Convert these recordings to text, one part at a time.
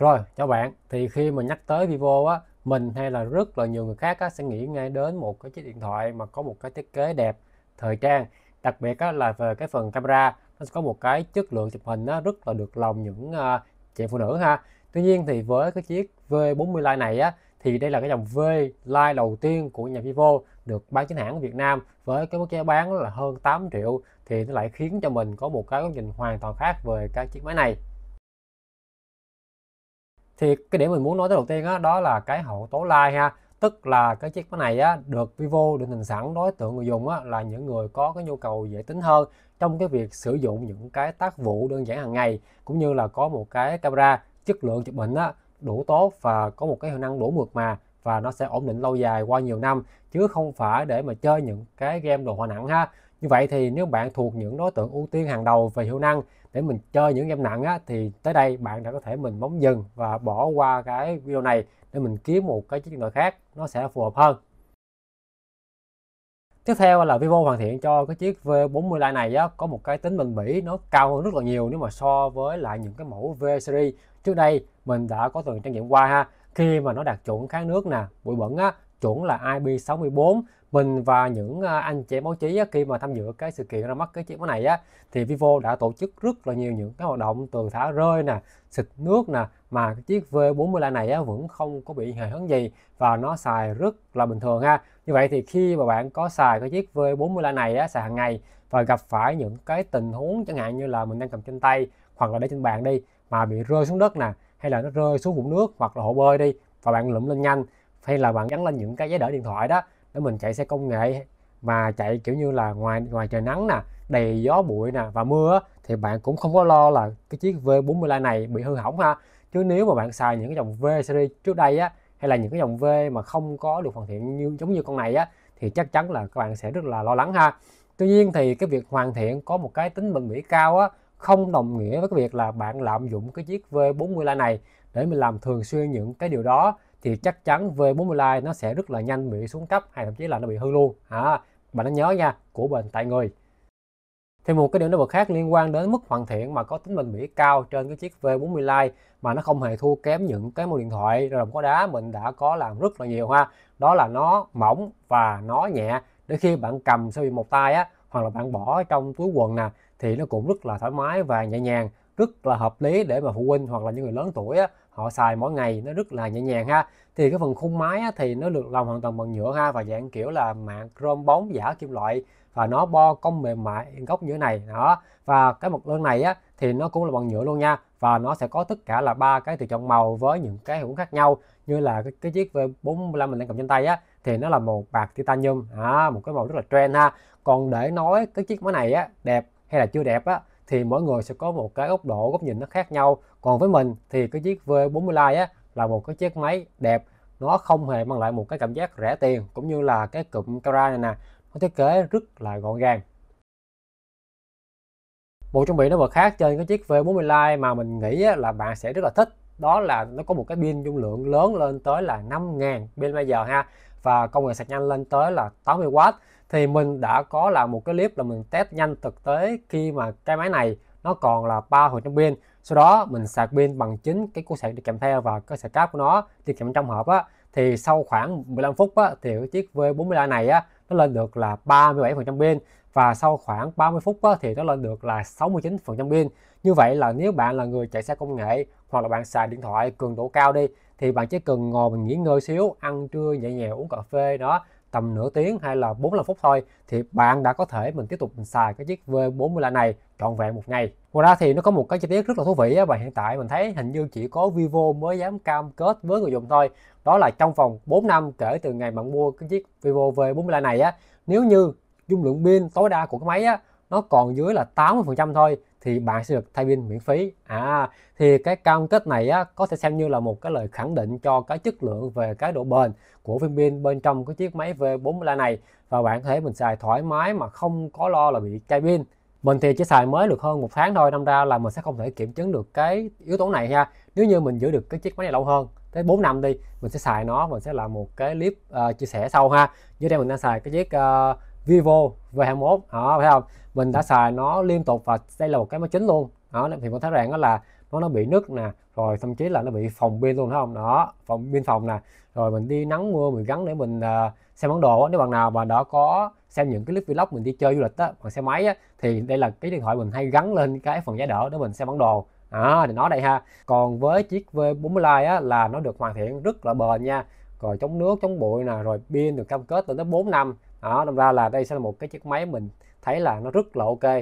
Rồi, chào bạn. Thì khi mà nhắc tới Vivo á, mình hay là rất là nhiều người khác á, sẽ nghĩ ngay đến một cái chiếc điện thoại mà có một cái thiết kế đẹp, thời trang. Đặc biệt á, là về cái phần camera, nó sẽ có một cái chất lượng chụp hình á, rất là được lòng những uh, chị phụ nữ ha. Tuy nhiên thì với cái chiếc V40 Lite này á, thì đây là cái dòng V Lite đầu tiên của nhà Vivo được bán chính hãng Việt Nam với cái mức giá bán là hơn 8 triệu thì nó lại khiến cho mình có một cái góc nhìn hoàn toàn khác về cái chiếc máy này thì cái điểm mình muốn nói tới đầu tiên đó, đó là cái hậu tố like ha tức là cái chiếc máy này á, được Vivo định hình sẵn đối tượng người dùng á, là những người có cái nhu cầu dễ tính hơn trong cái việc sử dụng những cái tác vụ đơn giản hàng ngày cũng như là có một cái camera chất lượng chụp hình á, đủ tốt và có một cái hiệu năng đủ mượt mà và nó sẽ ổn định lâu dài qua nhiều năm chứ không phải để mà chơi những cái game đồ họa nặng ha như vậy thì nếu bạn thuộc những đối tượng ưu tiên hàng đầu về hiệu năng để mình chơi những game nặng á, thì tới đây bạn đã có thể mình bấm dừng và bỏ qua cái video này để mình kiếm một cái chiếc điện thoại khác nó sẽ phù hợp hơn. Tiếp theo là Vivo hoàn thiện cho cái chiếc V40 Lite này á, có một cái tính bền bỉ nó cao hơn rất là nhiều nếu mà so với lại những cái mẫu V series trước đây mình đã có từng trải nghiệm qua ha khi mà nó đạt chuẩn kháng nước nè bụi bẩn á chuẩn là IP64 mình và những à, anh chị báo chí khi mà tham dự cái sự kiện ra mắt cái chiếc máy này á thì Vivo đã tổ chức rất là nhiều những cái hoạt động từ thả rơi nè xịt nước nè mà cái chiếc V40 này á, vẫn không có bị hề hấn gì và nó xài rất là bình thường ha như vậy thì khi mà bạn có xài cái chiếc V40 này á, xài hàng ngày và gặp phải những cái tình huống chẳng hạn như là mình đang cầm trên tay hoặc là để trên bàn đi mà bị rơi xuống đất nè hay là nó rơi xuống vũng nước hoặc là hồ bơi đi và bạn lụm lên nhanh hay là bạn gắn lên những cái giấy đỡ điện thoại đó để mình chạy xe công nghệ mà chạy kiểu như là ngoài ngoài trời nắng nè đầy gió bụi nè và mưa thì bạn cũng không có lo là cái chiếc V40 Li này bị hư hỏng ha chứ nếu mà bạn xài những cái dòng V series trước đây á hay là những cái dòng V mà không có được hoàn thiện như giống như con này á thì chắc chắn là các bạn sẽ rất là lo lắng ha tuy nhiên thì cái việc hoàn thiện có một cái tính bền bỉ cao á không đồng nghĩa với cái việc là bạn lạm dụng cái chiếc V40 Li này để mình làm thường xuyên những cái điều đó thì chắc chắn V40 Lite nó sẽ rất là nhanh bị xuống cấp hay thậm chí là nó bị hư luôn à, bạn nhớ nha của bền tại người thì một cái điểm nổi bật khác liên quan đến mức hoàn thiện mà có tính bền bỉ cao trên cái chiếc V40 Lite mà nó không hề thua kém những cái mẫu điện thoại rồng có đá mình đã có làm rất là nhiều ha đó là nó mỏng và nó nhẹ để khi bạn cầm sau bị một tay á hoặc là bạn bỏ trong túi quần nè thì nó cũng rất là thoải mái và nhẹ nhàng rất là hợp lý để mà phụ huynh hoặc là những người lớn tuổi á, họ xài mỗi ngày nó rất là nhẹ nhàng ha thì cái phần khung máy á, thì nó được làm hoàn toàn bằng nhựa ha và dạng kiểu là mạng chrome bóng giả kim loại và nó bo cong mềm mại góc như thế này đó và cái mặt lưng này á thì nó cũng là bằng nhựa luôn nha và nó sẽ có tất cả là ba cái tùy chọn màu với những cái hiệu khác nhau như là cái, cái chiếc V45 mình đang cầm trên tay á thì nó là màu bạc titanium à, một cái màu rất là trend ha còn để nói cái chiếc máy này á đẹp hay là chưa đẹp á thì mỗi người sẽ có một cái góc độ góc nhìn nó khác nhau còn với mình thì cái chiếc V40 Lite á, là một cái chiếc máy đẹp nó không hề mang lại một cái cảm giác rẻ tiền cũng như là cái cụm camera này nè nó thiết kế rất là gọn gàng một trang bị nó bật khác trên cái chiếc V40 Lite mà mình nghĩ là bạn sẽ rất là thích đó là nó có một cái pin dung lượng lớn lên tới là 5.000 pin bây giờ ha và công nghệ sạc nhanh lên tới là 80W thì mình đã có là một cái clip là mình test nhanh thực tế khi mà cái máy này nó còn là ba phần trăm pin sau đó mình sạc pin bằng chính cái củ sạc đi kèm theo và cái sạc cáp của nó đi kèm trong hộp á thì sau khoảng 15 phút á, thì cái chiếc V40i này á, nó lên được là 37% pin và sau khoảng 30 phút á, thì nó lên được là 69% pin như vậy là nếu bạn là người chạy xe công nghệ hoặc là bạn xài điện thoại cường độ cao đi thì bạn chỉ cần ngồi mình nghỉ ngơi xíu ăn trưa nhẹ nhẹ uống cà phê đó tầm nửa tiếng hay là 45 phút thôi thì bạn đã có thể mình tiếp tục mình xài cái chiếc V40 này trọn vẹn một ngày. Ngoài ra thì nó có một cái chi tiết rất là thú vị và hiện tại mình thấy hình như chỉ có Vivo mới dám cam kết với người dùng thôi. Đó là trong vòng 4 năm kể từ ngày bạn mua cái chiếc Vivo V40 này á, nếu như dung lượng pin tối đa của cái máy á nó còn dưới là 80% thôi thì bạn sẽ được thay pin miễn phí à thì cái cam kết này á, có thể xem như là một cái lời khẳng định cho cái chất lượng về cái độ bền của viên pin bên trong cái chiếc máy V40 này và bạn có thể mình xài thoải mái mà không có lo là bị chai pin mình thì chỉ xài mới được hơn một tháng thôi năm ra là mình sẽ không thể kiểm chứng được cái yếu tố này ha nếu như mình giữ được cái chiếc máy này lâu hơn tới 4 năm đi mình sẽ xài nó mình sẽ làm một cái clip uh, chia sẻ sau ha dưới đây mình đang xài cái chiếc uh, Vivo V21 đó phải không mình đã xài nó liên tục và đây là một cái máy chính luôn đó thì mình thấy rằng đó là nó nó bị nứt nè rồi thậm chí là nó bị phòng pin luôn phải không đó phòng pin phòng nè rồi mình đi nắng mưa mình gắn để mình uh, xem bản đồ á. nếu bạn nào mà đã có xem những cái clip vlog mình đi chơi du lịch á bằng xe máy á thì đây là cái điện thoại mình hay gắn lên cái phần giá đỡ để mình xem bản đồ à, thì nó đây ha còn với chiếc V40 Lite á là nó được hoàn thiện rất là bền nha rồi chống nước chống bụi nè rồi pin được cam kết lên tới 4 năm đó đâm ra là đây sẽ là một cái chiếc máy mình thấy là nó rất là ok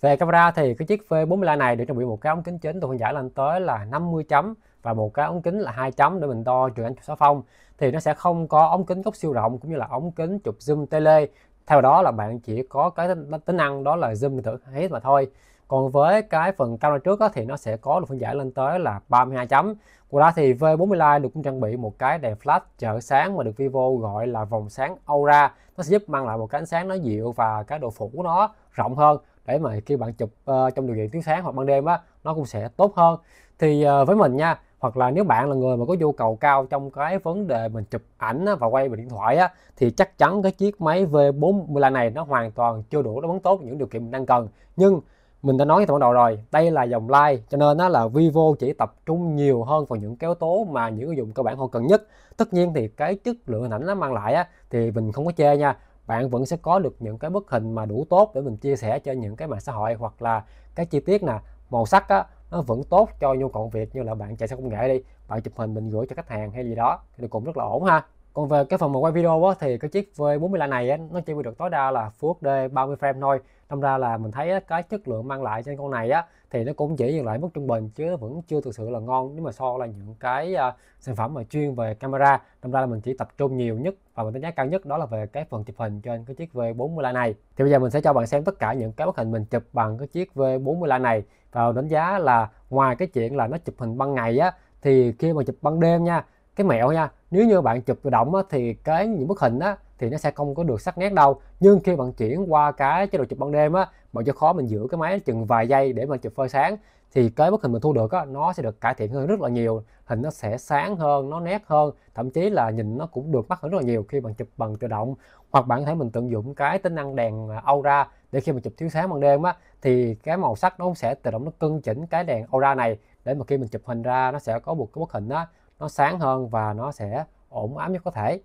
về camera thì cái chiếc V40 này được trang bị một cái ống kính chính tôi phân giải lên tới là 50 chấm và một cái ống kính là hai chấm để mình đo trường ảnh chụp xóa phong thì nó sẽ không có ống kính góc siêu rộng cũng như là ống kính chụp zoom tele theo đó là bạn chỉ có cái tính năng đó là zoom thử hết mà thôi còn với cái phần cao trước á, thì nó sẽ có được phân giải lên tới là 32 chấm của đó thì V40 Lite được cũng trang bị một cái đèn flash trợ sáng mà được Vivo gọi là vòng sáng Aura nó sẽ giúp mang lại một cái ánh sáng nó dịu và cái độ phủ của nó rộng hơn để mà khi bạn chụp uh, trong điều kiện tiếng sáng hoặc ban đêm á nó cũng sẽ tốt hơn thì uh, với mình nha hoặc là nếu bạn là người mà có nhu cầu cao trong cái vấn đề mình chụp ảnh và quay bằng điện thoại á, thì chắc chắn cái chiếc máy V40 này nó hoàn toàn chưa đủ đáp ứng tốt những điều kiện mình đang cần nhưng mình đã nói từ ban đầu rồi đây là dòng like cho nên nó là vivo chỉ tập trung nhiều hơn vào những yếu tố mà những ứng dụng cơ bản họ cần nhất tất nhiên thì cái chất lượng hình ảnh nó mang lại á, thì mình không có chê nha bạn vẫn sẽ có được những cái bức hình mà đủ tốt để mình chia sẻ cho những cái mạng xã hội hoặc là cái chi tiết nè màu sắc á, nó vẫn tốt cho nhu cầu việc như là bạn chạy xe công nghệ đi bạn chụp hình mình gửi cho khách hàng hay gì đó thì cũng rất là ổn ha còn về cái phần mà quay video á, thì cái chiếc V40 này á, nó chỉ được tối đa là Full HD 30 frame thôi đâm ra là mình thấy cái chất lượng mang lại trên con này á thì nó cũng chỉ dừng lại mức trung bình chứ vẫn chưa thực sự là ngon nếu mà so là những cái uh, sản phẩm mà chuyên về camera đâm ra là mình chỉ tập trung nhiều nhất và mình đánh giá cao nhất đó là về cái phần chụp hình trên cái chiếc V40 Lite này thì bây giờ mình sẽ cho bạn xem tất cả những cái bức hình mình chụp bằng cái chiếc V40 Lite này và đánh giá là ngoài cái chuyện là nó chụp hình ban ngày á thì khi mà chụp ban đêm nha cái mẹo nha nếu như bạn chụp tự động á, thì cái những bức hình á thì nó sẽ không có được sắc nét đâu nhưng khi bạn chuyển qua cái chế độ chụp ban đêm á bạn cho khó mình giữ cái máy chừng vài giây để mà chụp phơi sáng thì cái bức hình mình thu được á, nó sẽ được cải thiện hơn rất là nhiều hình nó sẽ sáng hơn nó nét hơn thậm chí là nhìn nó cũng được mắt hơn rất là nhiều khi bạn chụp bằng tự động hoặc bạn có thể mình tận dụng cái tính năng đèn à, aura để khi mà chụp thiếu sáng ban đêm á thì cái màu sắc nó cũng sẽ tự động nó cân chỉnh cái đèn aura này để mà khi mình chụp hình ra nó sẽ có một cái bức hình đó, nó sáng hơn và nó sẽ ổn ám nhất có thể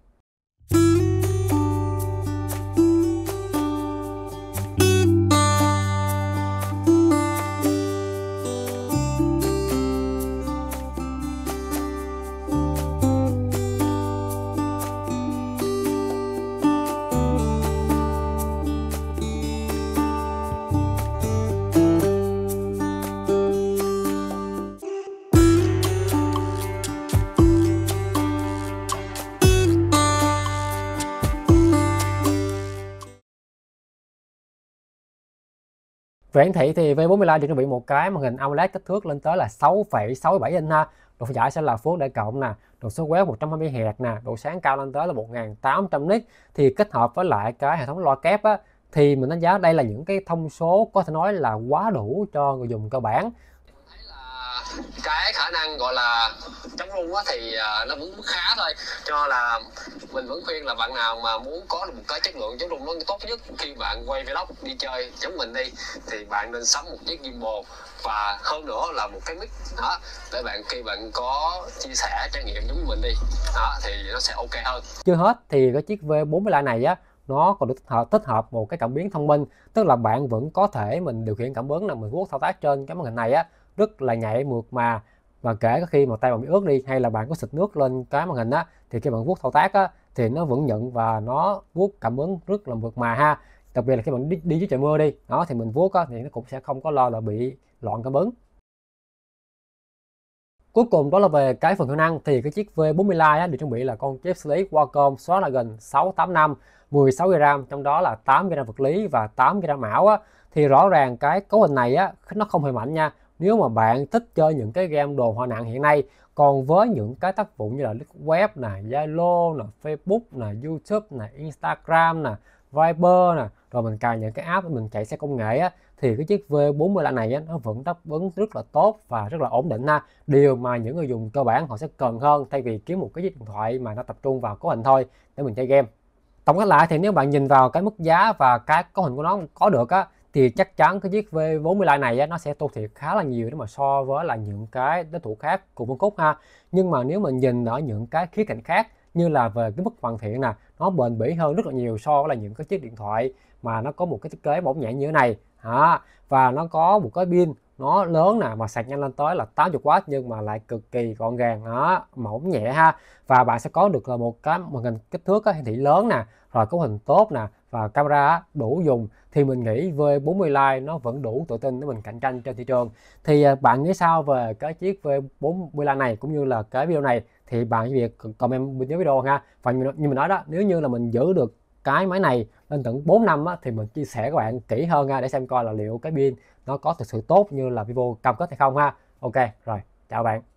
về hiển thị thì V40 Lite được trang bị một cái màn hình AMOLED kích thước lên tới là 6,67 inch ha độ phân giải sẽ là Full HD cộng nè độ số quét 120 Hz nè độ sáng cao lên tới là 1800 nit thì kết hợp với lại cái hệ thống loa kép á, thì mình đánh giá đây là những cái thông số có thể nói là quá đủ cho người dùng cơ bản cái khả năng gọi là chống rung á thì uh, nó vẫn khá thôi cho là mình vẫn khuyên là bạn nào mà muốn có được một cái chất lượng chống rung nó tốt nhất khi bạn quay vlog đi chơi giống mình đi thì bạn nên sắm một chiếc gimbal và hơn nữa là một cái mic đó để bạn khi bạn có chia sẻ trải nghiệm giống mình đi đó thì nó sẽ ok hơn chưa hết thì cái chiếc V40 này á nó còn được tích hợp, tích hợp một cái cảm biến thông minh tức là bạn vẫn có thể mình điều khiển cảm ứng là mình vuốt thao tác trên cái màn hình này á rất là nhạy mượt mà và kể cả khi mà tay bạn bị ướt đi hay là bạn có xịt nước lên cái màn hình á thì khi bạn vuốt thao tác á thì nó vẫn nhận và nó vuốt cảm ứng rất là mượt mà ha đặc biệt là khi bạn đi, đi dưới trời mưa đi đó thì mình vuốt á, thì nó cũng sẽ không có lo là bị loạn cảm ứng Cuối cùng đó là về cái phần hiệu năng thì cái chiếc V40 Lite á, được trang bị là con chip xử lý Qualcomm xóa là Snapdragon 685 16 GB RAM trong đó là 8 gram vật lý và 8 gram ảo á. thì rõ ràng cái cấu hình này á nó không hề mạnh nha nếu mà bạn thích chơi những cái game đồ họa nặng hiện nay còn với những cái tác vụ như là web nè zalo nè facebook nè youtube nè instagram nè viber nè rồi mình cài những cái app mình chạy xe công nghệ á thì cái chiếc V40 lạ này á, nó vẫn đáp ứng rất là tốt và rất là ổn định ha điều mà những người dùng cơ bản họ sẽ cần hơn thay vì kiếm một cái chiếc điện thoại mà nó tập trung vào cấu hình thôi để mình chơi game tổng kết lại thì nếu bạn nhìn vào cái mức giá và cái cấu hình của nó có được á thì chắc chắn cái chiếc V40 Lite này nó sẽ thua thiệt khá là nhiều nếu mà so với là những cái đối thủ khác cùng phân khúc ha nhưng mà nếu mình nhìn ở những cái khía cạnh khác như là về cái mức hoàn thiện nè nó bền bỉ hơn rất là nhiều so với là những cái chiếc điện thoại mà nó có một cái thiết kế mỏng nhẹ như thế này hả và nó có một cái pin nó lớn nè mà sạc nhanh lên tới là 80W nhưng mà lại cực kỳ gọn gàng đó mỏng nhẹ ha và bạn sẽ có được là một cái màn hình kích thước hiển thị lớn nè rồi cấu hình tốt nè và camera đủ dùng thì mình nghĩ V40 Lite nó vẫn đủ tự tin để mình cạnh tranh trên thị trường thì à, bạn nghĩ sao về cái chiếc V40 Lite này cũng như là cái video này thì bạn việc comment bên dưới video ha và như mình nói đó nếu như là mình giữ được cái máy này lên tận 4 năm á, thì mình chia sẻ các bạn kỹ hơn ha để xem coi là liệu cái pin nó có thực sự tốt như là Vivo cam kết hay không ha ok rồi chào bạn